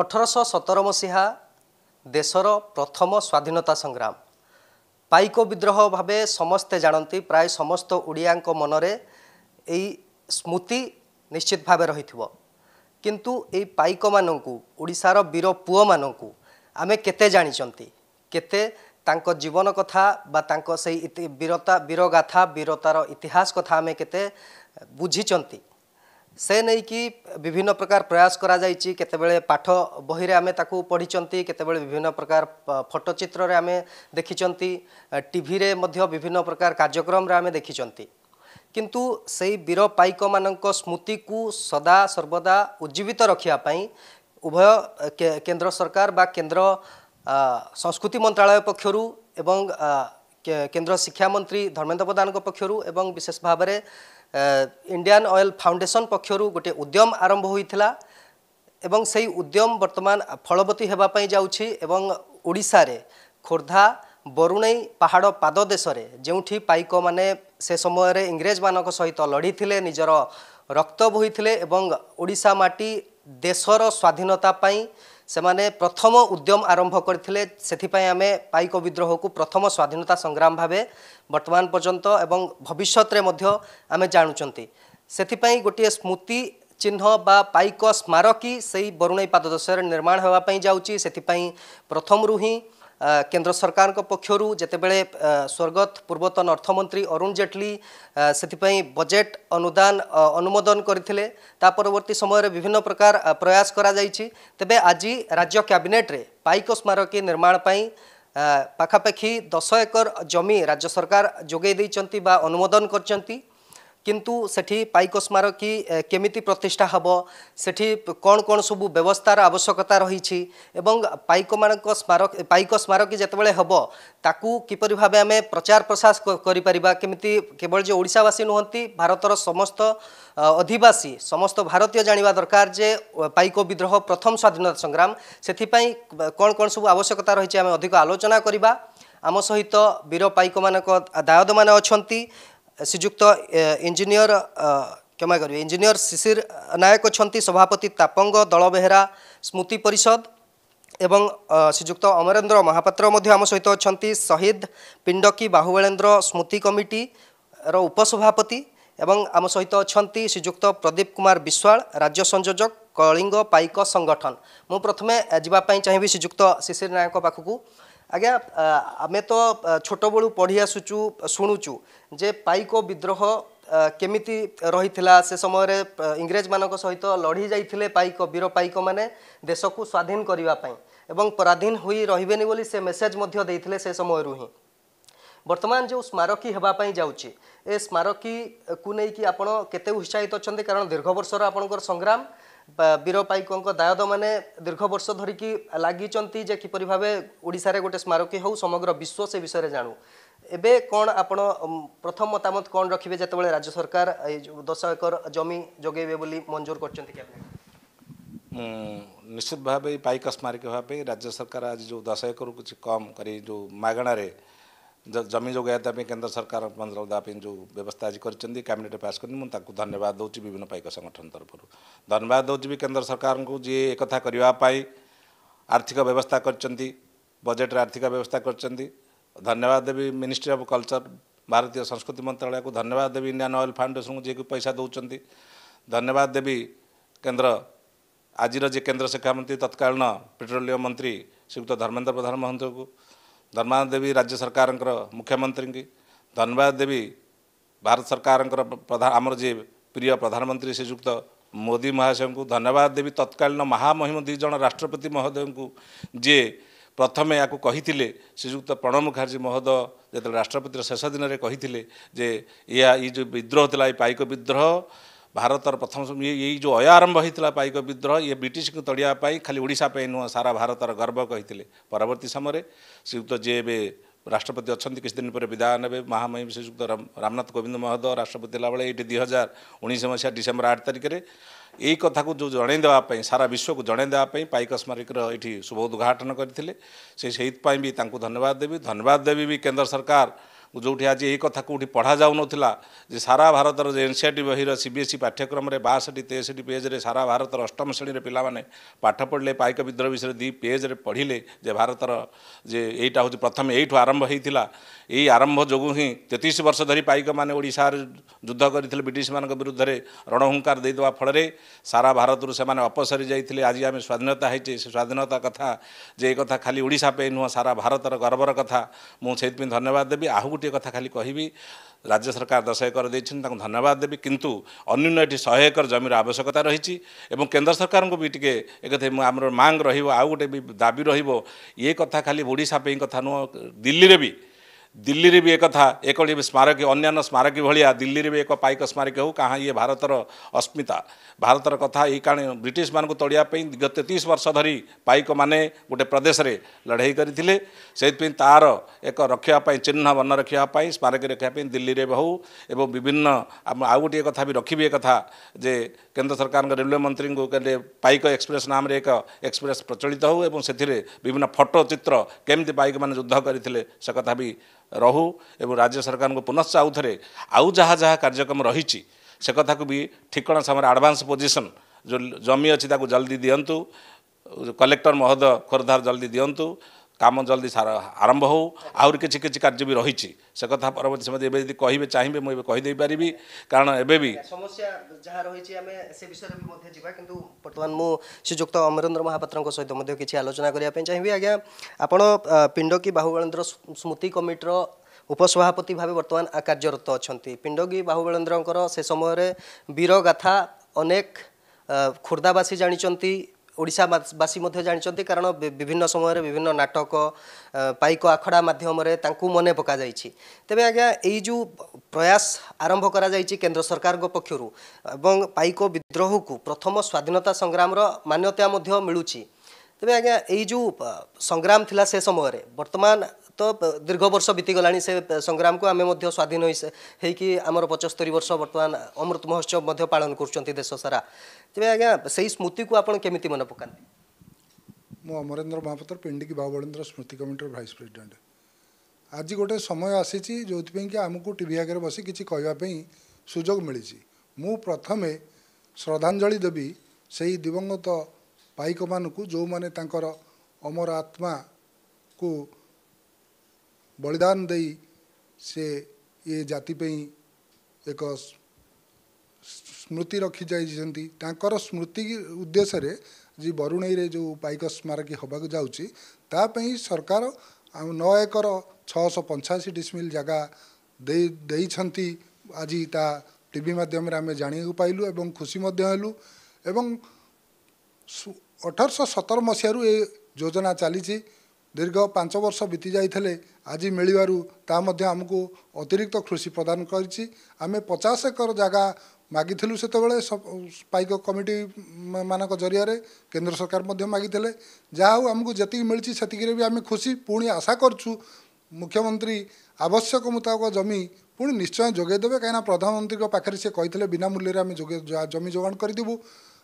ଅଠରଶହ ସତର ମସିହା ଦେଶର ପ୍ରଥମ ସ୍ୱାଧୀନତା ସଂଗ୍ରାମ ପାଇକ ବିଦ୍ରୋହ ଭାବେ ସମସ୍ତେ ଜାଣନ୍ତି ପ୍ରାୟ ସମସ୍ତ ଓଡ଼ିଆଙ୍କ ମନରେ ଏଇ ସ୍ମୃତି ନିଶ୍ଚିତ ଭାବେ ରହିଥିବ କିନ୍ତୁ ଏଇ ପାଇକମାନଙ୍କୁ ଓଡ଼ିଶାର ବୀର ପୁଅମାନଙ୍କୁ ଆମେ କେତେ ଜାଣିଛନ୍ତି କେତେ ତାଙ୍କ ଜୀବନ କଥା ବା ତାଙ୍କ ସେଇ ବୀରତା ବୀରଗାଥା ବୀରତାର ଇତିହାସ କଥା ଆମେ କେତେ ବୁଝିଛନ୍ତି ସେ ନେଇକି ବିଭିନ୍ନ ପ୍ରକାର ପ୍ରୟାସ କରାଯାଇଛି କେତେବେଳେ ପାଠ ବହିରେ ଆମେ ତାକୁ ପଢ଼ିଛନ୍ତି କେତେବେଳେ ବିଭିନ୍ନ ପ୍ରକାର ଫଟୋଚିତ୍ରରେ ଆମେ ଦେଖିଛନ୍ତି ଟିଭିରେ ମଧ୍ୟ ବିଭିନ୍ନ ପ୍ରକାର କାର୍ଯ୍ୟକ୍ରମରେ ଆମେ ଦେଖିଛନ୍ତି କିନ୍ତୁ ସେଇ ବୀର ପାଇକମାନଙ୍କ ସ୍ମୃତିକୁ ସଦା ସର୍ବଦା ଉଜ୍ଜୀବିତ ରଖିବା ପାଇଁ ଉଭୟ କେନ୍ଦ୍ର ସରକାର ବା କେନ୍ଦ୍ର ସଂସ୍କୃତି ମନ୍ତ୍ରାଳୟ ପକ୍ଷରୁ ଏବଂ କେନ୍ଦ୍ର ଶିକ୍ଷାମନ୍ତ୍ରୀ ଧର୍ମେନ୍ଦ୍ର ପ୍ରଧାନଙ୍କ ପକ୍ଷରୁ ଏବଂ ବିଶେଷ ଭାବରେ ଇଣ୍ଡିଆନ୍ ଅଏଲ୍ ଫାଉଣ୍ଡେସନ୍ ପକ୍ଷରୁ ଗୋଟିଏ ଉଦ୍ୟମ ଆରମ୍ଭ ହୋଇଥିଲା ଏବଂ ସେହି ଉଦ୍ୟମ ବର୍ତ୍ତମାନ ଫଳବତୀ ହେବା ପାଇଁ ଯାଉଛି ଏବଂ ଓଡ଼ିଶାରେ ଖୋର୍ଦ୍ଧା ବରୁଣେଇ ପାହାଡ଼ ପାଦ ଦେଶରେ ଯେଉଁଠି ପାଇକମାନେ ସେ ସମୟରେ ଇଂରେଜମାନଙ୍କ ସହିତ ଲଢ଼ିଥିଲେ ନିଜର ରକ୍ତ ବୋହିଥିଲେ ଏବଂ ଓଡ଼ିଶା ମାଟି ଦେଶର ସ୍ୱାଧୀନତା ପାଇଁ ସେମାନେ ପ୍ରଥମ ଉଦ୍ୟମ ଆରମ୍ଭ କରିଥିଲେ ସେଥିପାଇଁ ଆମେ ପାଇକ ବିଦ୍ରୋହକୁ ପ୍ରଥମ ସ୍ୱାଧୀନତା ସଂଗ୍ରାମ ଭାବେ ବର୍ତ୍ତମାନ ପର୍ଯ୍ୟନ୍ତ ଏବଂ ଭବିଷ୍ୟତରେ ମଧ୍ୟ ଆମେ ଜାଣୁଛନ୍ତି ସେଥିପାଇଁ ଗୋଟିଏ ସ୍ମୃତି ଚିହ୍ନ ବା ପାଇକ ସ୍ମାରକୀ ସେଇ ବରୁଣେଇ ପାଦଦଶରେ ନିର୍ମାଣ ହେବା ପାଇଁ ଯାଉଛି ସେଥିପାଇଁ ପ୍ରଥମରୁ ହିଁ କେନ୍ଦ୍ର ସରକାରଙ୍କ ପକ୍ଷରୁ ଯେତେବେଳେ ସ୍ୱର୍ଗତ ପୂର୍ବତନ ଅର୍ଥମନ୍ତ୍ରୀ ଅରୁଣ ଜେଟଲୀ ସେଥିପାଇଁ ବଜେଟ୍ ଅନୁଦାନ ଅନୁମୋଦନ କରିଥିଲେ ତା ପରବର୍ତ୍ତୀ ସମୟରେ ବିଭିନ୍ନ ପ୍ରକାର ପ୍ରୟାସ କରାଯାଇଛି ତେବେ ଆଜି ରାଜ୍ୟ କ୍ୟାବିନେଟ୍ରେ ପାଇକ ସ୍ମାରକୀ ନିର୍ମାଣ ପାଇଁ ପାଖାପାଖି ଦଶ ଏକର ଜମି ରାଜ୍ୟ ସରକାର ଯୋଗାଇ ଦେଇଛନ୍ତି ବା ଅନୁମୋଦନ କରିଛନ୍ତି କିନ୍ତୁ ସେଠି ପାଇକ ସ୍ମାରକୀ କେମିତି ପ୍ରତିଷ୍ଠା ହେବ ସେଠି କ'ଣ କ'ଣ ସବୁ ବ୍ୟବସ୍ଥାର ଆବଶ୍ୟକତା ରହିଛି ଏବଂ ପାଇକମାନଙ୍କ ସ୍ମାରକ ପାଇକ ସ୍ମାରକୀ ଯେତେବେଳେ ହେବ ତାକୁ କିପରି ଭାବେ ଆମେ ପ୍ରଚାର ପ୍ରସାର କରିପାରିବା କେମିତି କେବଳ ଯେ ଓଡ଼ିଶାବାସୀ ନୁହନ୍ତି ଭାରତର ସମସ୍ତ ଅଧିବାସୀ ସମସ୍ତ ଭାରତୀୟ ଜାଣିବା ଦରକାର ଯେ ପାଇକ ବିଦ୍ରୋହ ପ୍ରଥମ ସ୍ୱାଧୀନତା ସଂଗ୍ରାମ ସେଥିପାଇଁ କ'ଣ କ'ଣ ସବୁ ଆବଶ୍ୟକତା ରହିଛି ଆମେ ଅଧିକ ଆଲୋଚନା କରିବା ଆମ ସହିତ ବୀର ପାଇକମାନଙ୍କ ଦାୟଦମାନେ ଅଛନ୍ତି ଶ୍ରୀଯୁକ୍ତ ଇଞ୍ଜିନିୟର କ୍ଷମା କରିବେ ଇଞ୍ଜିନିୟର ଶିଶିର ନାୟକ ଅଛନ୍ତି ସଭାପତି ତାପଙ୍ଗ ଦଳ ବେହେରା ସ୍ମୃତି ପରିଷଦ ଏବଂ ଶ୍ରୀଯୁକ୍ତ ଅମରେନ୍ଦ୍ର ମହାପାତ୍ର ମଧ୍ୟ ଆମ ସହିତ ଅଛନ୍ତି ଶହୀଦ ପିଣ୍ଡକି ବାହୁବଳେନ୍ଦ୍ର ସ୍ମୃତି କମିଟିର ଉପସଭାପତି ଏବଂ ଆମ ସହିତ ଅଛନ୍ତି ଶ୍ରୀଯୁକ୍ତ ପ୍ରଦୀପ କୁମାର ବିଶ୍ୱାଳ ରାଜ୍ୟ ସଂଯୋଜକ କଳିଙ୍ଗ ପାଇକ ସଂଗଠନ ମୁଁ ପ୍ରଥମେ ଯିବା ପାଇଁ ଚାହିଁବି ଶ୍ରୀଯୁକ୍ତ ଶିଶିର ନାୟକଙ୍କ ପାଖକୁ ଆଜ୍ଞା ଆମେ ତ ଛୋଟବେଳୁ ପଢ଼ି ଆସୁଛୁ ଶୁଣୁଛୁ ଯେ ପାଇକ ବିଦ୍ରୋହ କେମିତି ରହିଥିଲା ସେ ସମୟରେ ଇଂରେଜମାନଙ୍କ ସହିତ ଲଢ଼ି ଯାଇଥିଲେ ପାଇକ ବୀର ପାଇକମାନେ ଦେଶକୁ ସ୍ୱାଧୀନ କରିବା ପାଇଁ ଏବଂ ପରାଧୀନ ହୋଇ ରହିବେନି ବୋଲି ସେ ମେସେଜ୍ ମଧ୍ୟ ଦେଇଥିଲେ ସେ ସମୟରୁ ହିଁ ବର୍ତ୍ତମାନ ଯେଉଁ ସ୍ମାରକୀ ହେବା ପାଇଁ ଯାଉଛି ଏ ସ୍ମାରକୀକୁ ନେଇକି ଆପଣ କେତେ ଉତ୍ସାହିତ ଅଛନ୍ତି କାରଣ ଦୀର୍ଘ ବର୍ଷର ଆପଣଙ୍କର ସଂଗ୍ରାମ বীর পাইকঙ্ দায়দ মানে দীর্ঘ বর্ষ ধরিকি লাগিছন্তি যে কিপরি ভাবে ওড়িশার গোটে স্মারকী হোক সমগ্র বিশ্ব সে বিষয়ে জাণু এবে কোণ আপন প্রথম মতামত কোণ রাখবে যেতবে রাজ্য সরকার এই দশ একর জমি যোগাইবে বলে মঞ্জুর করছেন ক্যাবিনেট নিশ্চিত ভাবে পাইক স্মারকী হওয়া রাজ্য সরকার আজ যে দশ একর কিছু কম করে যে মাগণার जमि जोगाइवाई केन्द्र सरकार मन्त्रालय जो व्यवस्था आज गरिन्छ क्याबिनेट पास गरिन्छ म धन्यवाद देउँछु विभिन्न पाइक संगठन तरफ धन्यवाद देउँछु केन्द्र को जी एक आर्थिक व्यवस्था कर बजेट आर्थिक व्यवस्था गरिन्छ धन्यवाद देवी मिनिस्ट्री अफ कल्चर भारतीय संस्कृति मंत्रालय को धन्यवाद देवी इन्डियन अएल को जिक पैसा देउँछ धन्यवाद देवी केन्द्र आज केन्द्र शिक्षामंत्री तत्कालीन पेट्रोलियम मंत्री श्रीयुक्त धर्मेन्द्र प्रधान को धन्यवाद देवी राज्य सरकार मुख्यमंत्री की धन्यवाद देवी भारत सरकारको प्रधान आम जी प्रिय प्रधानमन्त्री श्रीजुक्त मोदी महाशय को धन्यवाद देवी तत्कालीन महामहिम दुईजना राष्ट्रपति महोदय को जि प्रथमे या श्री प्रणव मुखाजी महोदय जति राष्ट्रपति शेष दिनरले यहाँ यी जो विद्रोह थाक विद्रोह ଭାରତର ପ୍ରଥମ ଏଇ ଯେଉଁ ଅୟ ଆରମ୍ଭ ହୋଇଥିଲା ପାଇକ ବିଦ୍ରୋହ ଇଏ ବ୍ରିଟିଶକୁ ତଡ଼ିବା ପାଇଁ ଖାଲି ଓଡ଼ିଶା ପାଇଁ ନୁହଁ ସାରା ଭାରତର ଗର୍ବ କହିଥିଲେ ପରବର୍ତ୍ତୀ ସମୟରେ ଶ୍ରୀଯୁକ୍ତ ଯିଏ ଏବେ ରାଷ୍ଟ୍ରପତି ଅଛନ୍ତି କିଛି ଦିନ ପରେ ବିଦାୟ ନେବେ ମହାମହିମ ଶ୍ରୀଯୁକ୍ତ ରାମନାଥ କୋବିନ୍ଦ ମହୋଦୟ ରାଷ୍ଟ୍ରପତି ହେଲାବେଳେ ଏଇଠି ଦୁଇ ହଜାର ଉଣେଇଶ ମସିହା ଡିସେମ୍ବର ଆଠ ତାରିଖରେ ଏଇ କଥାକୁ ଯେଉଁ ଜଣାଇ ଦେବା ପାଇଁ ସାରା ବିଶ୍ୱକୁ ଜଣାଇ ଦେବା ପାଇଁ ପାଇକ ସ୍ମାରକୀର ଏଇଠି ଶୁଭ ଉଦ୍ଘାଟନ କରିଥିଲେ ସେ ସେଇଥିପାଇଁ ବି ତାଙ୍କୁ ଧନ୍ୟବାଦ ଦେବି ଧନ୍ୟବାଦ ଦେବି ବି କେନ୍ଦ୍ର ସରକାର ଯେଉଁଠି ଆଜି ଏହି କଥା କେଉଁଠି ପଢ଼ା ଯାଉନଥିଲା ଯେ ସାରା ଭାରତର ଯେ ଏନ୍ସିଆର୍ଟି ବହିର ସି ବି ଏସ୍ ସି ପାଠ୍ୟକ୍ରମରେ ବାଷଠି ତେଷଠି ପେଜ୍ରେ ସାରା ଭାରତର ଅଷ୍ଟମ ଶ୍ରେଣୀରେ ପିଲାମାନେ ପାଠ ପଢ଼ିଲେ ପାଇକ ବିଦ୍ରୋହ ବିଷୟରେ ଦୁଇ ପେଜ୍ରେ ପଢ଼ିଲେ ଯେ ଭାରତର ଯେ ଏଇଟା ହେଉଛି ପ୍ରଥମେ ଏଇଠୁ ଆରମ୍ଭ ହୋଇଥିଲା ଏଇ ଆରମ୍ଭ ଯୋଗୁଁ ହିଁ ତେତିଶ ବର୍ଷ ଧରି ପାଇକମାନେ ଓଡ଼ିଶାରେ ଯୁଦ୍ଧ କରିଥିଲେ ବ୍ରିଟିଶମାନଙ୍କ ବିରୁଦ୍ଧରେ ରଣହୁଙ୍କାର ଦେଇଦେବା ଫଳରେ ସାରା ଭାରତରୁ ସେମାନେ ଅପସରି ଯାଇଥିଲେ ଆଜି ଆମେ ସ୍ୱାଧୀନତା ହୋଇଛେ ସେ ସ୍ୱାଧୀନତା କଥା ଯେ ଏ କଥା ଖାଲି ଓଡ଼ିଶା ପାଇଁ ନୁହଁ ସାରା ଭାରତର ଗର୍ବର କଥା ମୁଁ ସେଇଥିପାଇଁ ଧନ୍ୟବାଦ ଦେବି ଆଉ यो कथा खाली कहिबी राज्य सरकार दसाय कर देछन त धन्यवाद देबी किंतु अन्य नटि सहयोग कर जमिर आवश्यकता रहिछि एवं केन्द्र सरकार को बीट के एकथे हमर मांग रहिबो आउटे भी दाबी रहिबो ये कथा खाली उडिसा पेई कथा न दिल्ली रे भी दिल्ली रे भी एक एक स्मारक अन्न्य स्मारकी भाया दिल्ली रे भी एक पाइक स्मारकी हो कहाँ ये भारत अस्मिता भारत कथ ये ब्रिटिश मान को तोड़ापी गत तेतीस वर्ष धरी पाइक मैंने गोटे प्रदेश में लड़ई करते तार एक रखापी चिन्ह मन रखापी स्मारकी रखापी दिल्ली में हूँ विभिन्न आउ गोटे कथ भी रखी एक केन्द्र सरकार रेलवे मंत्री को कहे पाइक एक्सप्रेस नाम एक एक्सप्रेस प्रचलित होने विभिन्न फटो चित्र केमती पाइक मैंने युद्ध करते सकता भी ରହୁ ଏବଂ ରାଜ୍ୟ ସରକାରଙ୍କୁ ପୁନଶ୍ଚ ଆଉ ଥରେ ଆଉ ଯାହା ଯାହା କାର୍ଯ୍ୟକ୍ରମ ରହିଛି ସେ କଥାକୁ ବି ଠିକଣା ସମୟରେ ଆଡ଼ଭାନ୍ସ ପୋଜିସନ୍ ଯେଉଁ ଜମି ଅଛି ତାକୁ ଜଲ୍ଦି ଦିଅନ୍ତୁ କଲେକ୍ଟର ମହୋଦୟ ଖୋର୍ଦ୍ଧାର ଜଲ୍ଦି ଦିଅନ୍ତୁ কাম জলদি আরম্ভ হো আহরি কিছু কিছু কার্য বি রয়েছে সে কথা পরবর্তী সময় এবে যদি কহবে চাইবে মু এবে কহিদেই পারিবি কারণ এবে বি সমস্যা যা রয়েছে আমি সে বিষয়ে বি মধ্যে যিবা কিন্তু বর্তমান মু শ্রীযুক্ত অমরেন্দ্র মহাপাত্রଙ୍କ সহিত মধ্যে কিছু আলোচনা করিয়া পাই চাইবি আজ্ঞা আপন পিণ্ডকি কি বাহুবলেন্দ্র স্মৃতি কমিটির উপসভাপতি ভাবে বর্তমান কার্যরত অছন্তি পিণ্ডকি বাহুবলেন্দ্রଙ୍କର সে ସମୟରେ বীরগাথা অনেক খোর্ধাবাসী ଜାଣିଛନ୍ତି ଓଡ଼ିଶାବାସୀ ମଧ୍ୟ ଜାଣିଛନ୍ତି କାରଣ ବିଭିନ୍ନ ସମୟରେ ବିଭିନ୍ନ ନାଟକ ପାଇକ ଆଖଡ଼ା ମାଧ୍ୟମରେ ତାଙ୍କୁ ମନେ ପକାଯାଇଛି ତେବେ ଆଜ୍ଞା ଏଇ ଯେଉଁ ପ୍ରୟାସ ଆରମ୍ଭ କରାଯାଇଛି କେନ୍ଦ୍ର ସରକାରଙ୍କ ପକ୍ଷରୁ ଏବଂ ପାଇକ ବିଦ୍ରୋହକୁ ପ୍ରଥମ ସ୍ୱାଧୀନତା ସଂଗ୍ରାମର ମାନ୍ୟତା ମଧ୍ୟ ମିଳୁଛି ତେବେ ଆଜ୍ଞା ଏଇ ଯେଉଁ ସଂଗ୍ରାମ ଥିଲା ସେ ସମୟରେ ବର୍ତ୍ତମାନ त दीर्घ वर्ष से बितिगला सङ्ग्रामको आम स्वाधीन पचस्तरी वर्ष बर्त अमृत महोत्सव पालन पास सारा तपाईँ आज स्मृतिको आउन के म अमरेन्द्र महापत्र पिण्डिकी बाहुबेन्द्र स्मृति कमिटर भाइस प्रेसिडेन्ट आज गोटे समय आसी कि जोपि आमी आगे बसि कि कै सु मिल्छ म प्रथमे श्रद्धाञ्जली देबी सही दिवंगत भाइक म जो अमर आत्मा को ବଳିଦାନ ଦେଇ ସେ ଏ ଜାତି ପାଇଁ ଏକ ସ୍ମୃତି ରଖି ଯାଇଛନ୍ତି ତାଙ୍କର ସ୍ମୃତି ଉଦ୍ଦେଶ୍ୟରେ ଆଜି ବରୁଣେଇରେ ଯେଉଁ ପାଇକ ସ୍ମାରକୀ ହେବାକୁ ଯାଉଛି ତା ପାଇଁ ସରକାର ଆଉ ନଅ ଏକର ଛଅଶହ ପଞ୍ଚାଅଶୀ ଡିସମିଲ୍ ଜାଗା ଦେଇ ଦେଇଛନ୍ତି ଆଜି ତା ଟି ଭି ମାଧ୍ୟମରେ ଆମେ ଜାଣିବାକୁ ପାଇଲୁ ଏବଂ ଖୁସି ମଧ୍ୟ ହେଲୁ ଏବଂ ଅଠରଶହ ସତର ମସିହାରୁ ଏ ଯୋଜନା ଚାଲିଛି ଦୀର୍ଘ ପାଞ୍ଚ ବର୍ଷ ବିତି ଯାଇଥିଲେ ଆଜି ମିଳିବାରୁ ତାହା ମଧ୍ୟ ଆମକୁ ଅତିରିକ୍ତ କୃଷି ପ୍ରଦାନ କରିଛି ଆମେ ପଚାଶ ଏକର ଜାଗା ମାଗିଥିଲୁ ସେତେବେଳେ ପାଇକ କମିଟି ମାନଙ୍କ ଜରିଆରେ କେନ୍ଦ୍ର ସରକାର ମଧ୍ୟ ମାଗିଥିଲେ ଯାହା ହେଉ ଆମକୁ ଯେତିକି ମିଳିଛି ସେତିକିରେ ବି ଆମେ ଖୁସି ପୁଣି ଆଶା କରୁଛୁ ମୁଖ୍ୟମନ୍ତ୍ରୀ ଆବଶ୍ୟକ ମୁତାବକ ଜମି ପୁଣି ନିଶ୍ଚୟ ଯୋଗାଇ ଦେବେ କାହିଁକିନା ପ୍ରଧାନମନ୍ତ୍ରୀଙ୍କ ପାଖରେ ସେ କହିଥିଲେ ବିନା ମୂଲ୍ୟରେ ଆମେ ଜମି ଯୋଗାଣ କରିଦେବୁ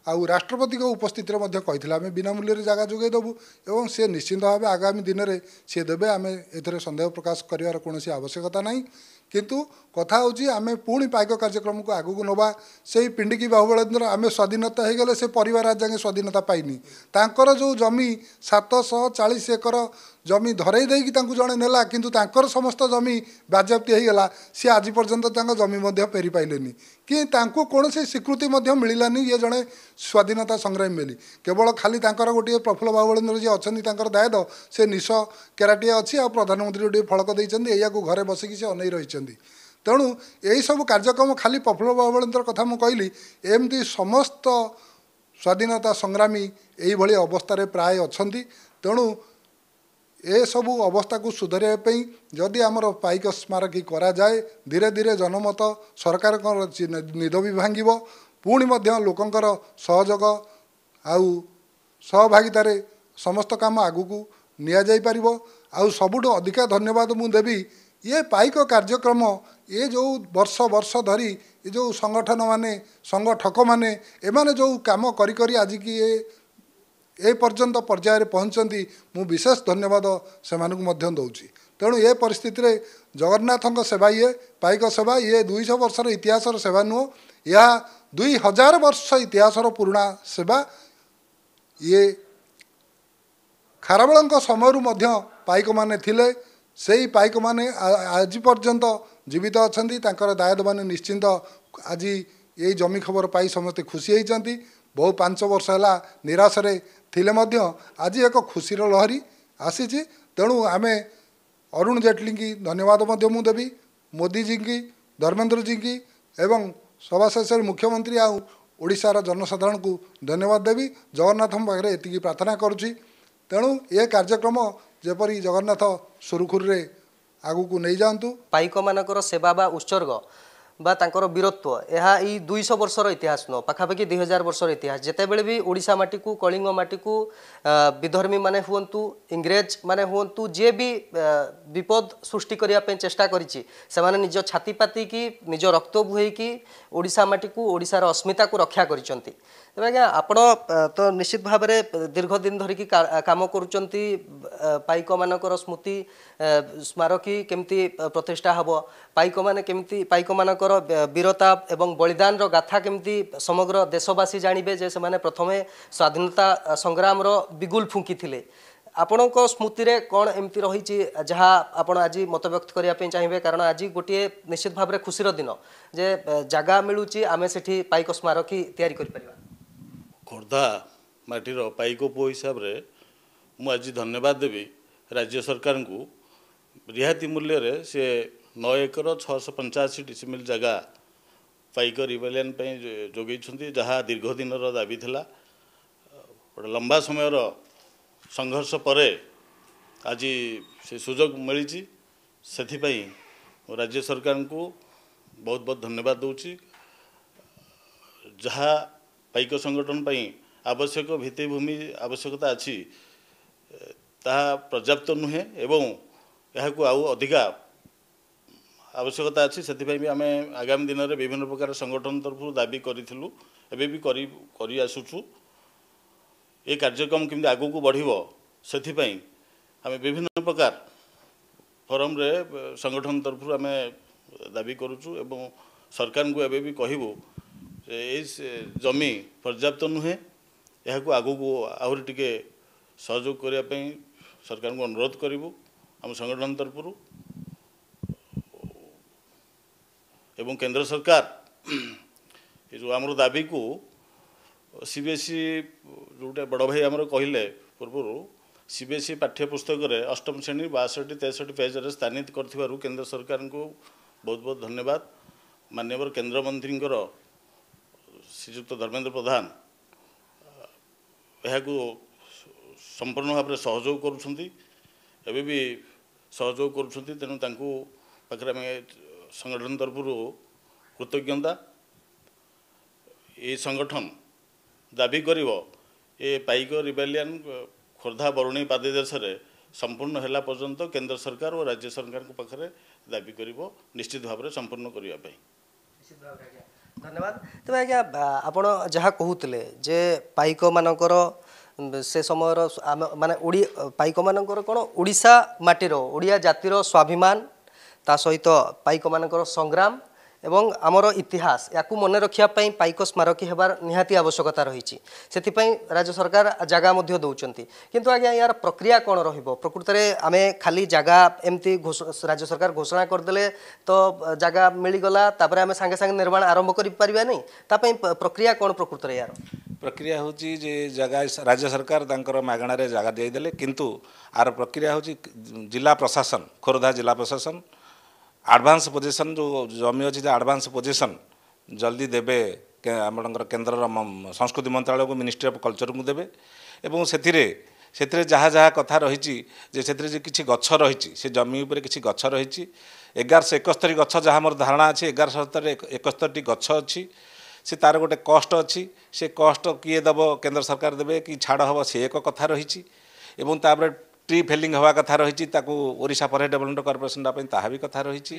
ଆଉ ରାଷ୍ଟ୍ରପତିଙ୍କ ଉପସ୍ଥିତିରେ ମଧ୍ୟ କହିଥିଲେ ଆମେ ବିନା ମୂଲ୍ୟରେ ଜାଗା ଯୋଗାଇ ଦେବୁ ଏବଂ ସେ ନିଶ୍ଚିନ୍ତ ଭାବେ ଆଗାମୀ ଦିନରେ ସିଏ ଦେବେ ଆମେ ଏଥିରେ ସନ୍ଦେହ ପ୍ରକାଶ କରିବାର କୌଣସି ଆବଶ୍ୟକତା ନାହିଁ କିନ୍ତୁ କଥା ହେଉଛି ଆମେ ପୁଣି ପାଇକ କାର୍ଯ୍ୟକ୍ରମକୁ ଆଗକୁ ନେବା ସେଇ ପିଣ୍ଡିକି ବାହୁବଳେନ୍ଦ୍ର ଆମେ ସ୍ୱାଧୀନତା ହୋଇଗଲେ ସେ ପରିବାର ଆଜି ଯାଏଁ ସ୍ୱାଧୀନତା ପାଇନି ତାଙ୍କର ଯେଉଁ ଜମି ସାତଶହ ଚାଳିଶ ଏକର ଜମି ଧରେଇ ଦେଇକି ତାଙ୍କୁ ଜଣେ ନେଲା କିନ୍ତୁ ତାଙ୍କର ସମସ୍ତ ଜମି ବାଜ୍ୟାପ୍ତି ହୋଇଗଲା ସିଏ ଆଜି ପର୍ଯ୍ୟନ୍ତ ତାଙ୍କ ଜମି ମଧ୍ୟ ଫେରିପାଇଲେନି କି ତାଙ୍କୁ କୌଣସି ସ୍ୱୀକୃତି ମଧ୍ୟ ମିଳିଲାନି ଇଏ ଜଣେ ସ୍ୱାଧୀନତା ସଂଗ୍ରାମୀ ବୋଲି କେବଳ ଖାଲି ତାଙ୍କର ଗୋଟିଏ ପ୍ରଫୁଲ୍ଲ ବାବଳେନ୍ଦ୍ର ଯିଏ ଅଛନ୍ତି ତାଙ୍କର ଦାୟିତ୍ୱ ସେ ନିଶ କେରାଟିଏ ଅଛି ଆଉ ପ୍ରଧାନମନ୍ତ୍ରୀ ଗୋଟିଏ ଫଳକ ଦେଇଛନ୍ତି ଏଇଆକୁ ଘରେ ବସିକି ସେ ଅନେଇ ରହିଛନ୍ତି ତେଣୁ ଏହିସବୁ କାର୍ଯ୍ୟକ୍ରମ ଖାଲି ପ୍ରଫୁଲ୍ଲ ବାବଳେନ୍ଦ୍ର କଥା ମୁଁ କହିଲି ଏମିତି ସମସ୍ତ ସ୍ୱାଧୀନତା ସଂଗ୍ରାମୀ ଏଇଭଳି ଅବସ୍ଥାରେ ପ୍ରାୟ ଅଛନ୍ତି ତେଣୁ ଏସବୁ ଅବସ୍ଥାକୁ ସୁଧାରିବା ପାଇଁ ଯଦି ଆମର ପାଇକ ସ୍ମାରକୀ କରାଯାଏ ଧୀରେ ଧୀରେ ଜନମତ ସରକାରଙ୍କର ନିଦ ବି ଭାଙ୍ଗିବ ପୁଣି ମଧ୍ୟ ଲୋକଙ୍କର ସହଯୋଗ ଆଉ ସହଭାଗିତାରେ ସମସ୍ତ କାମ ଆଗକୁ ନିଆଯାଇପାରିବ ଆଉ ସବୁଠୁ ଅଧିକା ଧନ୍ୟବାଦ ମୁଁ ଦେବି ଏ ପାଇକ କାର୍ଯ୍ୟକ୍ରମ ଏ ଯେଉଁ ବର୍ଷ ବର୍ଷ ଧରି ଏ ଯେଉଁ ସଂଗଠନମାନେ ସଂଗଠକମାନେ ଏମାନେ ଯେଉଁ କାମ କରି କରି ଆଜିକି ଏ ଏପର୍ଯ୍ୟନ୍ତ ପର୍ଯ୍ୟାୟରେ ପହଞ୍ଚନ୍ତି ମୁଁ ବିଶେଷ ଧନ୍ୟବାଦ ସେମାନଙ୍କୁ ମଧ୍ୟ ଦେଉଛି ତେଣୁ ଏ ପରିସ୍ଥିତିରେ ଜଗନ୍ନାଥଙ୍କ ସେବା ଇଏ ପାଇକ ସେବା ଇଏ ଦୁଇଶହ ବର୍ଷର ଇତିହାସର ସେବା ନୁହଁ ଏହା ଦୁଇ ହଜାର ବର୍ଷ ଇତିହାସର ପୁରୁଣା ସେବା ଇଏ ଖାରବେଳଙ୍କ ସମୟରୁ ମଧ୍ୟ ପାଇକମାନେ ଥିଲେ ସେଇ ପାଇକମାନେ ଆଜି ପର୍ଯ୍ୟନ୍ତ ଜୀବିତ ଅଛନ୍ତି ତାଙ୍କର ଦାୟଦମାନେ ନିଶ୍ଚିନ୍ତ ଆଜି ଏଇ ଜମି ଖବର ପାଇ ସମସ୍ତେ ଖୁସି ହେଇଛନ୍ତି ବହୁ ପାଞ୍ଚ ବର୍ଷ ହେଲା ନିରାଶରେ ଥିଲେ ମଧ୍ୟ ଆଜି ଏକ ଖୁସିର ଲହରୀ ଆସିଛି ତେଣୁ ଆମେ ଅରୁଣ ଜେଟଲୀଙ୍କି ଧନ୍ୟବାଦ ମଧ୍ୟ ମୁଁ ଦେବି ମୋଦିଜୀଙ୍କି ଧର୍ମେନ୍ଦ୍ରଜୀଙ୍କି ଏବଂ ସଭାଶେଷରେ ମୁଖ୍ୟମନ୍ତ୍ରୀ ଆଉ ଓଡ଼ିଶାର ଜନସାଧାରଣଙ୍କୁ ଧନ୍ୟବାଦ ଦେବି ଜଗନ୍ନାଥଙ୍କ ପାଖରେ ଏତିକି ପ୍ରାର୍ଥନା କରୁଛି ତେଣୁ ଏ କାର୍ଯ୍ୟକ୍ରମ ଯେପରି ଜଗନ୍ନାଥ ସୁରୁଖୁରୁରେ ଆଗକୁ ନେଇଯାଆନ୍ତୁ ପାଇକମାନଙ୍କର ସେବା ବା ଉତ୍ସର୍ଗ ବା ତାଙ୍କର ବୀରତ୍ୱ ଏହା ଏଇ ଦୁଇଶହ ବର୍ଷର ଇତିହାସ ନୁହଁ ପାଖାପାଖି ଦୁଇ ହଜାର ବର୍ଷର ଇତିହାସ ଯେତେବେଳେ ବି ଓଡ଼ିଶା ମାଟିକୁ କଳିଙ୍ଗ ମାଟିକୁ ବିଧର୍ମୀମାନେ ହୁଅନ୍ତୁ ଇଂରେଜମାନେ ହୁଅନ୍ତୁ ଯିଏ ବି ବିପଦ ସୃଷ୍ଟି କରିବା ପାଇଁ ଚେଷ୍ଟା କରିଛି ସେମାନେ ନିଜ ଛାତି ପାତିକି ନିଜ ରକ୍ତ ବୁହେଇକି ଓଡ଼ିଶା ମାଟିକୁ ଓଡ଼ିଶାର ଅସ୍ମିତାକୁ ରକ୍ଷା କରିଛନ୍ତି ତେବେ ଆଜ୍ଞା ଆପଣ ତ ନିଶ୍ଚିତ ଭାବରେ ଦୀର୍ଘଦିନ ଧରିକି କାମ କରୁଛନ୍ତି ପାଇକମାନଙ୍କର ସ୍ମୃତି ସ୍ମାରକୀ କେମିତି ପ୍ରତିଷ୍ଠା ହେବ ପାଇକମାନେ କେମିତି ପାଇକମାନଙ୍କର ବୀରତା ଏବଂ ବଳିଦାନର ଗାଥା କେମିତି ସମଗ୍ର ଦେଶବାସୀ ଜାଣିବେ ଯେ ସେମାନେ ପ୍ରଥମେ ସ୍ୱାଧୀନତା ସଂଗ୍ରାମର ବିଗୁଲ ଫୁଙ୍କିଥିଲେ ଆପଣଙ୍କ ସ୍ମୃତିରେ କ'ଣ ଏମିତି ରହିଛି ଯାହା ଆପଣ ଆଜି ମତବ୍ୟକ୍ତ କରିବା ପାଇଁ ଚାହିଁବେ କାରଣ ଆଜି ଗୋଟିଏ ନିଶ୍ଚିତ ଭାବରେ ଖୁସିର ଦିନ ଯେ ଜାଗା ମିଳୁଛି ଆମେ ସେଠି ପାଇକ ସ୍ମାରକୀ ତିଆରି କରିପାରିବା ଖୋର୍ଦ୍ଧା ମାଟିର ପାଇକ ପୁଅ ହିସାବରେ ମୁଁ ଆଜି ଧନ୍ୟବାଦ ଦେବି ରାଜ୍ୟ ସରକାରଙ୍କୁ ରିହାତି ମୂଲ୍ୟରେ ସେ ନଅ ଏକର ଛଅଶହ ପଞ୍ଚାଅଶୀ ଡିସିମିଲ୍ ଜାଗା ପାଇକ ରିଭେଲିଆନ୍ ପାଇଁ ଯୋଗାଇଛନ୍ତି ଯାହା ଦୀର୍ଘ ଦିନର ଦାବି ଥିଲା ଗୋଟେ ଲମ୍ବା ସମୟର ସଂଘର୍ଷ ପରେ ଆଜି ସେ ସୁଯୋଗ ମିଳିଛି ସେଥିପାଇଁ ମୁଁ ରାଜ୍ୟ ସରକାରଙ୍କୁ ବହୁତ ବହୁତ ଧନ୍ୟବାଦ ଦେଉଛି ଯାହା ପାଇକ ସଂଗଠନ ପାଇଁ ଆବଶ୍ୟକ ଭିତ୍ତିଭୂମି ଆବଶ୍ୟକତା ଅଛି ତାହା ପର୍ଯ୍ୟାପ୍ତ ନୁହେଁ ଏବଂ ଏହାକୁ ଆଉ ଅଧିକା ଆବଶ୍ୟକତା ଅଛି ସେଥିପାଇଁ ବି ଆମେ ଆଗାମୀ ଦିନରେ ବିଭିନ୍ନ ପ୍ରକାର ସଂଗଠନ ତରଫରୁ ଦାବି କରିଥିଲୁ ଏବେ ବି କରି କରି ଆସୁଛୁ ଏ କାର୍ଯ୍ୟକ୍ରମ କେମିତି ଆଗକୁ ବଢ଼ିବ ସେଥିପାଇଁ ଆମେ ବିଭିନ୍ନ ପ୍ରକାର ଫୋରମ୍ରେ ସଂଗଠନ ତରଫରୁ ଆମେ ଦାବି କରୁଛୁ ଏବଂ ସରକାରଙ୍କୁ ଏବେ ବି କହିବୁ ଏଇ ଜମି ପର୍ଯ୍ୟାପ୍ତ ନୁହେଁ ଏହାକୁ ଆଗକୁ ଆହୁରି ଟିକେ ସହଯୋଗ କରିବା ପାଇଁ ସରକାରଙ୍କୁ ଅନୁରୋଧ କରିବୁ ଆମ ସଂଗଠନ ତରଫରୁ ଏବଂ କେନ୍ଦ୍ର ସରକାର ଏ ଯେଉଁ ଆମର ଦାବିକୁ ସି ବି ଏସ୍ ସି ଯେଉଁଟା ବଡ଼ ଭାଇ ଆମର କହିଲେ ପୂର୍ବରୁ ସି ବି ଏସ୍ ସି ପାଠ୍ୟପୁସ୍ତକରେ ଅଷ୍ଟମ ଶ୍ରେଣୀ ବାଷଠି ତେଷଠି ପେଜ୍ରେ ସ୍ଥାନିତ କରିଥିବାରୁ କେନ୍ଦ୍ର ସରକାରଙ୍କୁ ବହୁତ ବହୁତ ଧନ୍ୟବାଦ ମାନ୍ୟବର କେନ୍ଦ୍ରମନ୍ତ୍ରୀଙ୍କର ଶ୍ରୀଯୁକ୍ତ ଧର୍ମେନ୍ଦ୍ର ପ୍ରଧାନ ଏହାକୁ ସମ୍ପୂର୍ଣ୍ଣ ଭାବରେ ସହଯୋଗ କରୁଛନ୍ତି ଏବେ ବି ସହଯୋଗ କରୁଛନ୍ତି ତେଣୁ ତାଙ୍କୁ ପାଖରେ ଆମେ ସଂଗଠନ ତରଫରୁ କୃତଜ୍ଞତା ଏ ସଂଗଠନ ଦାବି କରିବ ଏ ପାଇକ ରିବେଲିଆନ୍ ଖୋର୍ଦ୍ଧା ବରୁଣେଇ ପାଦେଦେଶରେ ସମ୍ପୂର୍ଣ୍ଣ ହେଲା ପର୍ଯ୍ୟନ୍ତ କେନ୍ଦ୍ର ସରକାର ଓ ରାଜ୍ୟ ସରକାରଙ୍କ ପାଖରେ ଦାବି କରିବ ନିଶ୍ଚିତ ଭାବରେ ସମ୍ପୂର୍ଣ୍ଣ କରିବା ପାଇଁ ଧନ୍ୟବାଦ ତେବେ ଆଜ୍ଞା ଆପଣ ଯାହା କହୁଥିଲେ ଯେ ପାଇକମାନଙ୍କର ସେ ସମୟର ଆମେ ମାନେ ଓଡ଼ିଆ ପାଇକମାନଙ୍କର କ'ଣ ଓଡ଼ିଶା ମାଟିର ଓଡ଼ିଆ ଜାତିର ସ୍ୱାଭିମାନ ତା ସହିତ ପାଇକମାନଙ୍କର ସଂଗ୍ରାମ এবং আমার ইতিহাস ইয়াকু মনে রাখা পাইক স্মারকী হবার নিহতি আবশ্যকতা রয়েছে সেপাই রাজ্য সরকার জায়গা মধ্যে দৌঁছেন কিন্তু আজ্ঞা ইয়ার প্রক্রিয়া কোণ রহব প্রকৃতরে আমি খালি জায়গা এমতি রাজ্য সরকার ঘোষণা করেদেলে তো জায়গা মিলিগলা তাপরে আমি সাংে সাংে নির্মাণ আরম্ভ করে পারা না তাপাই প্রক্রিয়া কোণ প্রকৃতরে ইয়ার প্রক্রিয়া হচ্ছে যে জায়গা রাজ্য সরকার তাঁর মাগণার জায়গা দিয়ে দেলে কিন্তু আর প্রক্রিয়া হচ্ছে জেলা প্রশাসন খোর্ধা জেলা প্রশাসন ଆଡ଼ଭାନ୍ସ ପୋଜିସନ୍ ଯେଉଁ ଜମି ଅଛି ଯେ ଆଡ଼ଭାନ୍ସ ପୋଜିସନ୍ ଜଲ୍ଦି ଦେବେ ଆପଣଙ୍କର କେନ୍ଦ୍ରର ସଂସ୍କୃତି ମନ୍ତ୍ରାଳୟକୁ ମିନିଷ୍ଟ୍ରି ଅଫ୍ କଲଚର୍କୁ ଦେବେ ଏବଂ ସେଥିରେ ସେଥିରେ ଯାହା ଯାହା କଥା ରହିଛି ଯେ ସେଥିରେ ଯେ କିଛି ଗଛ ରହିଛି ସେ ଜମି ଉପରେ କିଛି ଗଛ ରହିଛି ଏଗାରଶହ ଏକସ୍ତରୀ ଗଛ ଯାହା ମୋର ଧାରଣା ଅଛି ଏଗାରଶହ ସତରେ ଏକସ୍ତରୀଟି ଗଛ ଅଛି ସେ ତା'ର ଗୋଟେ କଷ୍ଟ ଅଛି ସେ କଷ୍ଟ କିଏ ଦେବ କେନ୍ଦ୍ର ସରକାର ଦେବେ କି ଛାଡ଼ ହେବ ସେ ଏକ କଥା ରହିଛି ଏବଂ ତାପରେ ट्री फेलिंग হওয়া কথা রয়েছে তাকে ওড়িশা ফরেস্ট ডেভেলপমেন্ট কর্পোরেসন তাহা বি কথা রয়েছে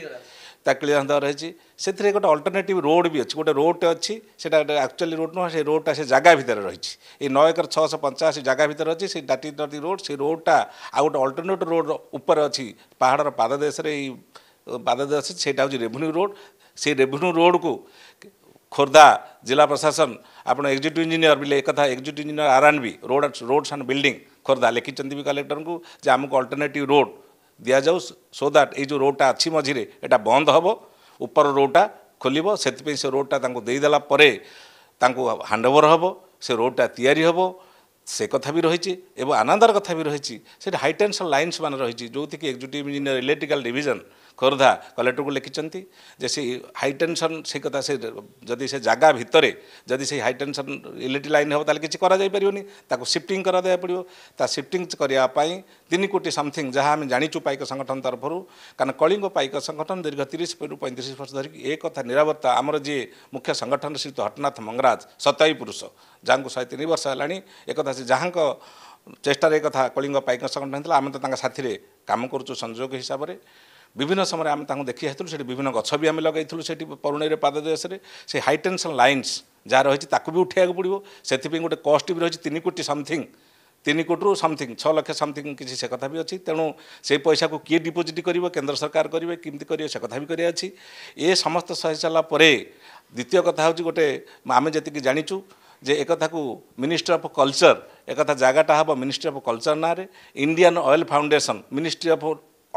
তা ক্লিয়ার হওয়া রয়েছে সেথিরে গোটে অল্টরনেটিভ রোড বি অছি গোটে রোডটে অছি সেটা আকচুয়ালি রোড নয় সেই রোডটা সে জায়গা ভিতরে রয়েছে এই নয় একর ছশো পঞ্চাশি জায়গা ভিতরে অছি সেই ডাটি নদী রোড সেই রোডটা আর গোটে অল্টরনেট রোড উপরে অছি পাহাড়র পাদদেশে এই পাদদেশ সেটা হচ্ছে রেভিনিউ রোড সেই রেভিনিউ রোডকু ଖୋର୍ଦ୍ଧା ଜିଲ୍ଲା ପ୍ରଶାସନ ଆପଣ ଏକ୍ଜିକ୍ୟୁଟିଭ୍ ଇଞ୍ଜିନିୟର ବିଲେ ଏକଥା executive engineer R and B road roads and building Khordha ଲେଖିଛନ୍ତି ବି କଲେକ୍ଟରଙ୍କୁ ଯେ ଆମକୁ ଅଲ୍ଟରନେଟିଭ୍ ରୋଡ଼୍ ଦିଆଯାଉ ସୋ ଦ୍ୟାଟ୍ ଏଇ ଯେଉଁ ରୋଡ଼୍ଟା ଅଛି ମଝିରେ ଏଇଟା ବନ୍ଦ ହେବ ଉପର ରୋଡ଼୍ଟା ଖୋଲିବ ସେଥିପାଇଁ ସେ ରୋଡ଼୍ଟା ତାଙ୍କୁ ଦେଇଦେଲା ପରେ ତାଙ୍କୁ ହ୍ୟାଣ୍ଡଓଭର୍ ହେବ ସେ ରୋଡ଼୍ଟା ତିଆରି ହେବ ସେ କଥା ବି ରହିଛି ଏବଂ ଆନନ୍ଦର କଥା ବି ରହିଛି ସେଠି ହାଇ ଲାଇନ୍ସ ଲାଇନ୍ସମାନ ରହିଛି ଯେଉଁଥିକି executive engineer electrical division Khordha କଲେକ୍ଟରକୁ ଲେଖିଛନ୍ତି ଯେ ସେ ହାଇଟେନସନ୍ ସେଇ କଥା ସେ ଯଦି ସେ ଜାଗା ଭିତରେ ଯଦି ସେଇ ହାଇଟେନସନ୍ ଇଲେକ୍ଟ୍ରି ଲାଇନ୍ ହେବ ତାହେଲେ କିଛି କରାଯାଇପାରିବନି ତାକୁ ସିଫ୍ଟିଂ କରାଯାଇ ପଡ଼ିବ ତା ସିଫ୍ଟିଂ କରିବା ପାଇଁ ତିନି କୋଟି ସମଥିଙ୍ଗ୍ ଯାହା ଆମେ ଜାଣିଛୁ ପାଇକ ସଂଗଠନ ତରଫରୁ କାରଣ କଳିଙ୍ଗ ପାଇକ ସଂଗଠନ ଦୀର୍ଘ ତିରିଶ ପରୁ ପଇଁତିରିଶ ବର୍ଷ ଧରିକି ଏ କଥା ନିରାପତ୍ତା ଆମର ଯିଏ ମୁଖ୍ୟ ସଂଗଠନ ଶ୍ରୀ ହଟନାଥ ମଙ୍ଗରାଜ ସତାଇ ପୁରୁଷ ଯାହାଙ୍କୁ ଶହେ ତିନି ବର୍ଷ ହେଲାଣି ଏ କଥା ସେ ଯାହାଙ୍କ ଚେଷ୍ଟାରେ ଏ କଥା କଳିଙ୍ଗ ପାଇକ ସଂଗଠନ ହେଇଥିଲା ଆମେ ତ ତାଙ୍କ ସାଥିରେ କାମ କରୁଛୁ ସଂଯୋଗ ହିସାବରେ বিভিন্ন সময় আমি তাঁকু দেখি আসুন সেটি বিভিন্ন গছ বি আমি লগাইলু সেটি পরুণীর পাদদেশে সে হাই টেনশন লাইন্স যা রয়েছে তাকে বি উঠাইয়া পড়ব সেপি গোটে কষ্ট বি রয়েছে তিন কোটি সমথিং তিন কোটি সমথিং ছ লক্ষ সমথিং কিছু সে কথা বি অছি তেণু সেই পয়সা কিয়ে ডিপোজিট করব কেন্দ্র সরকার করবে কমিটি করবে সে কথা বি করা অছি এ সমস্ত সহি সারা পরে দ্বিতীয় কথা হচ্ছে গোটে আমি যেত জাঁচু যে একথাকু মিনিষ্ট্রি অফ কলচর একথা জায়গাটা হব মিনিষ্ট্রি অফ কলচর নাঁরে Indian oil foundation ministry of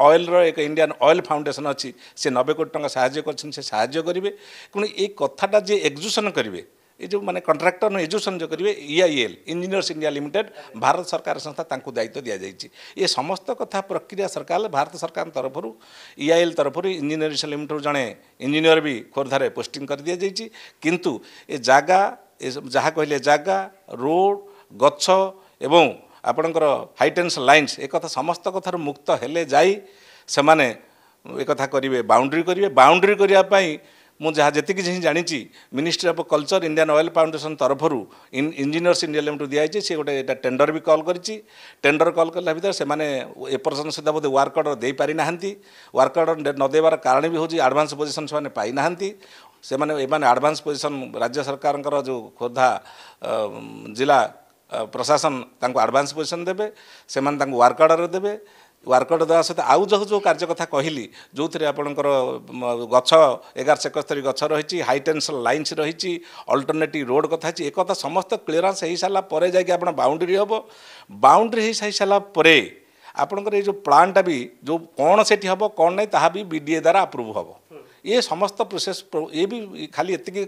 ଅଏଲ୍ର ଏକ ଇଣ୍ଡିଆନ୍ ଅଏଲ୍ ଫାଉଣ୍ଡେସନ୍ ଅଛି ସେ ନବେ କୋଟି ଟଙ୍କା ସାହାଯ୍ୟ କରିଛନ୍ତି ସେ ସାହାଯ୍ୟ କରିବେ ତେଣୁ ଏ କଥାଟା ଯିଏ ଏକ୍ଜିକ୍ୟୁସନ୍ କରିବେ ଏ ଯେଉଁ ମାନେ କଣ୍ଟ୍ରାକ୍ଟର ଏଜୁସନ୍ ଯେଉଁ କରିବେ EIL engineers India limited Bharat ସରକାର ସଂସ୍ଥା ତାଙ୍କୁ ଦାୟିତ୍ୱ ଦିଆଯାଇଛି ଏ ସମସ୍ତ କଥା ପ୍ରକ୍ରିୟା ସରକାର ଭାରତ ସରକାରଙ୍କ ତରଫରୁ ଇଆଇଏଲ୍ ତରଫରୁ ଇଞ୍ଜିନିୟରିଂ ଲିମିଟେଡ୍ ଜଣେ ଇଞ୍ଜିନିୟର ବି ଖୋର୍ଦ୍ଧାରେ ପୋଷ୍ଟିଂ କରିଦିଆଯାଇଛି କିନ୍ତୁ ଏ ଜାଗା ଯାହା କହିଲେ ଜାଗା ରୋଡ଼ ଗଛ ଏବଂ ଆପଣଙ୍କର ହାଇଟେନ୍ସ ଲାଇନ୍ସ ଏକଥା ସମସ୍ତ କଥାରୁ ମୁକ୍ତ ହେଲେ ଯାଇ ସେମାନେ ଏକଥା କରିବେ ବାଉଣ୍ଡ୍ରି କରିବେ ବାଉଣ୍ଡ୍ରି କରିବା ପାଇଁ ମୁଁ ଯାହା ଯେତିକି ହିଁ ଜାଣିଛି ministry of culture Indian oil foundation ତରଫରୁ ଇଞ୍ଜିନିୟର୍ସ ଇଣ୍ଡିଆ ଲିମିଟେଡ୍ ଦିଆଯାଇଛି ସେ ଗୋଟେ ଏଇଟା ଟେଣ୍ଡର ବି କଲ୍ କରିଛି ଟେଣ୍ଡର କଲ୍ କଲା ଭିତରେ ସେମାନେ ଏ ପର୍ଯ୍ୟନ୍ତ ସୁଦ୍ଧା ବୋଧେ ୱାର୍କ ଅର୍ଡ଼ର ଦେଇପାରିନାହାନ୍ତି ୱାର୍କ ଅର୍ଡ଼ର ନ ଦେବାର କାରଣ ବି ହେଉଛି ଆଡ଼ଭାନ୍ସ ପୋଜିସନ୍ ସେମାନେ ପାଇନାହାନ୍ତି ସେମାନେ ଏମାନେ ଆଡ଼ଭାନ୍ସ ପୋଜିସନ୍ ରାଜ୍ୟ ସରକାରଙ୍କର ଯେଉଁ ଖୋର୍ଦ୍ଧା ଜିଲ୍ଲା ପ୍ରଶାସନ ତାଙ୍କୁ ଆଡ଼ଭାନ୍ସ ପୋଜିସନ୍ ଦେବେ ସେମାନେ ତାଙ୍କୁ ୱାର୍କ ଅର୍ଡ଼ର ଦେବେ ୱାର୍କ ଅର୍ଡ଼ର ଦେବା ସହିତ ଆଉ ଯେଉଁ ଯେଉଁ କାର୍ଯ୍ୟ କଥା କହିଲି ଯେଉଁଥିରେ ଆପଣଙ୍କର ଗଛ ଏଗାର ସେକସ୍ତରୀ ଗଛ ରହିଛି ହାଇ ଟେନ୍ସନ୍ ଲାଇନ୍ସ ରହିଛି ଅଲ୍ଟରନେଟିଭ୍ ରୋଡ଼୍ କଥା ଅଛି ଏକଥା ସମସ୍ତ କ୍ଲିୟରାନ୍ସ ହୋଇସାରିଲା ପରେ ଯାଇକି ଆପଣ ବାଉଣ୍ଡ୍ରି ହେବ ବାଉଣ୍ଡ୍ରି ହୋଇସାରିସାରିଲା ପରେ ଆପଣଙ୍କର ଏଇ ଯେଉଁ ପ୍ଲାନ୍ଟା ବି ଯେଉଁ କ'ଣ ସେଠି ହେବ କ'ଣ ନାହିଁ ତାହା ବି ବି ଦ୍ୱାରା ଆପ୍ରୁଭ୍ ହେବ ए समस्त प्रोसेस खाली यबि खालि यतिकि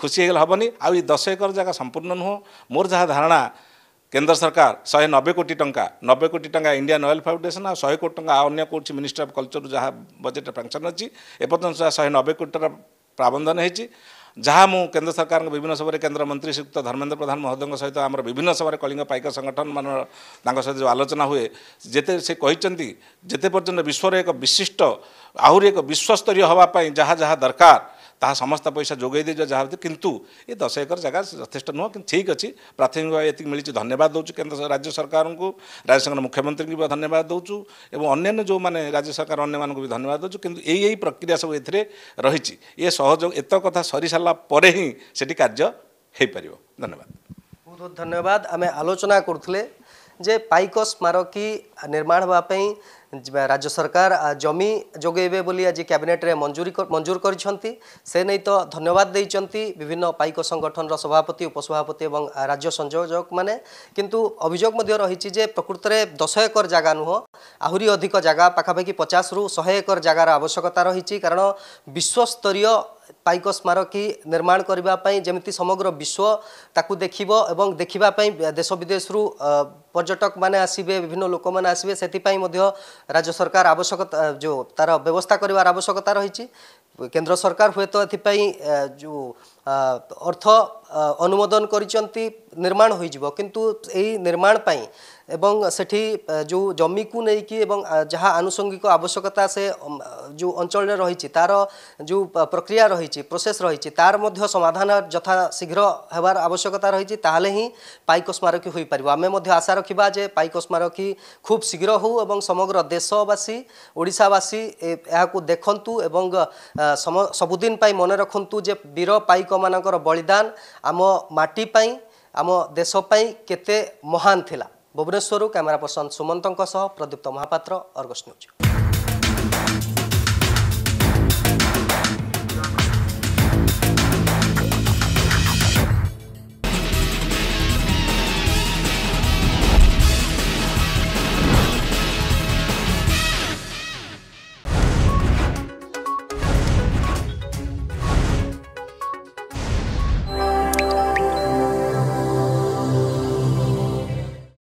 खुसी हेनी आउँ दस एकर जा सम्पूर्ण नुहँ मोर जहाँ धारणा केन्द्र सरकार शे नब्बे कोटि टा नबे को टाइडन अएल आ आउँ कोटी टाँडा अन्य कि मिस्ट्री अफ कल्चर जहाँ बजेट फ्याङसन अहिले ए पर्छ शे कोटी कोटिटा प्राबन्धन है ଯାହା ମୁଁ କେନ୍ଦ୍ର ସରକାରଙ୍କ ବିଭିନ୍ନ ସଭାରେ କେନ୍ଦ୍ରମନ୍ତ୍ରୀ ଶ୍ରୀଯୁକ୍ତ ଧର୍ମେନ୍ଦ୍ର ପ୍ରଧାନ ମହୋଦୟଙ୍କ ସହିତ ଆମର ବିଭିନ୍ନ ସଭାରେ କଳିଙ୍ଗ ପାଇକ ସଂଗଠନ ମାନ ତାଙ୍କ ସହିତ ଯେଉଁ ଆଲୋଚନା ହୁଏ ଯେତେ ସେ କହିଛନ୍ତି ଯେତେ ପର୍ଯ୍ୟନ୍ତ ବିଶ୍ୱରେ ଏକ ବିଶିଷ୍ଟ ଆହୁରି ଏକ ବିଶ୍ୱସ୍ତରୀୟ ହେବା ପାଇଁ ଯାହା ଯାହା ଦରକାର ता समस्त पैसा जो जहाँ हेर्नु य दस एकर जा जथेष्ट नुहुन्छ ठीक अहि प्राथमिक यतिकि मिलि धन्यवाद देउछु केन्द्र राज्य सरकार को राज्य सरकारको राज्यसँग मुख्यमन्त्री धन्यवाद देउछु ए अन्य जो मैले राज्य सरकार अन्य भी धन्यवाद देउछु कि यही प्रक्रिया सबै ए सहज एत कथा सरिसरपरेसि कार्ैपार धन्यवाद बहुत बहुत धन्यवाद आम आलोचनाकी निर्माण রাজ্য সরকার জমি যোগাইবে বলে আজ ক্যাবিনেটে মঞ্জুরি মঞ্জুর করেছেন সে নেই তো ধন্যবাদ দিয়েছেন বিভিন্ন পাইক সংগঠনর সভাপতি উপসভাপতি এবং রাজ্য সংযোজক মানে কিন্তু অভিযোগ রয়েছে যে প্রকৃতরে দশ একর জায়গা নুহ আহরি অধিক জায়গা পাখাপাখি পচাশ রু শহে একর জায়গার আবশ্যকতা রয়েছে কারণ বিশ্বস্তরীয় ପାଇକ ସ୍ମାରକୀ ନିର୍ମାଣ କରିବା ପାଇଁ ଯେମିତି ସମଗ୍ର ବିଶ୍ୱ ତାକୁ ଦେଖିବ ଏବଂ ଦେଖିବା ପାଇଁ ଦେଶ ବିଦେଶରୁ ପର୍ଯ୍ୟଟକମାନେ ଆସିବେ ବିଭିନ୍ନ ଲୋକମାନେ ଆସିବେ ସେଥିପାଇଁ ମଧ୍ୟ ରାଜ୍ୟ ସରକାର ଆବଶ୍ୟକତା ଯେଉଁ ତା'ର ବ୍ୟବସ୍ଥା କରିବାର ଆବଶ୍ୟକତା ରହିଛି କେନ୍ଦ୍ର ସରକାର ହୁଏତ ଏଥିପାଇଁ ଯେଉଁ ଅର୍ଥ ଅନୁମୋଦନ କରିଛନ୍ତି ନିର୍ମାଣ ହୋଇଯିବ କିନ୍ତୁ ଏହି ନିର୍ମାଣ ପାଇଁ ଏବଂ ସେଠି ଯେଉଁ ଜମିକୁ ନେଇକି ଏବଂ ଯାହା ଆନୁଷଙ୍ଗିକ ଆବଶ୍ୟକତା ସେ ଯେଉଁ ଅଞ୍ଚଳରେ ରହିଛି ତା'ର ଯେଉଁ ପ୍ରକ୍ରିୟା ରହିଛି ପ୍ରୋସେସ୍ ରହିଛି ତା'ର ମଧ୍ୟ ସମାଧାନ ଯଥା ଶୀଘ୍ର ହେବାର ଆବଶ୍ୟକତା ରହିଛି ତାହେଲେ ହିଁ ପାଇକ ସ୍ମାରକୀ ହୋଇପାରିବ ଆମେ ମଧ୍ୟ ଆଶା ରଖିବା ଯେ ପାଇକ ସ୍ମାରକୀ ଖୁବ୍ ଶୀଘ୍ର ହେଉ ଏବଂ ସମଗ୍ର ଦେଶବାସୀ ଓଡ଼ିଶାବାସୀ ଏହାକୁ ଦେଖନ୍ତୁ ଏବଂ ସବୁଦିନ ପାଇଁ ମନେ ରଖନ୍ତୁ ଯେ ବୀର ପାଇକ ମାନଙ୍କର ବଳିଦାନ ଆମ ମାଟି ପାଇଁ ଆମ ଦେଶ ପାଇଁ କେତେ ମହାନ ଥିଲା ଭୁବନେଶ୍ୱରରୁ କ୍ୟାମେରା ପର୍ସନ ସୁମନ୍ତଙ୍କ ସହ ପ୍ରଦୀପ୍ତ ମହାପାତ୍ର ଅର୍ଗସ୍ ନ୍ୟୁଜ୍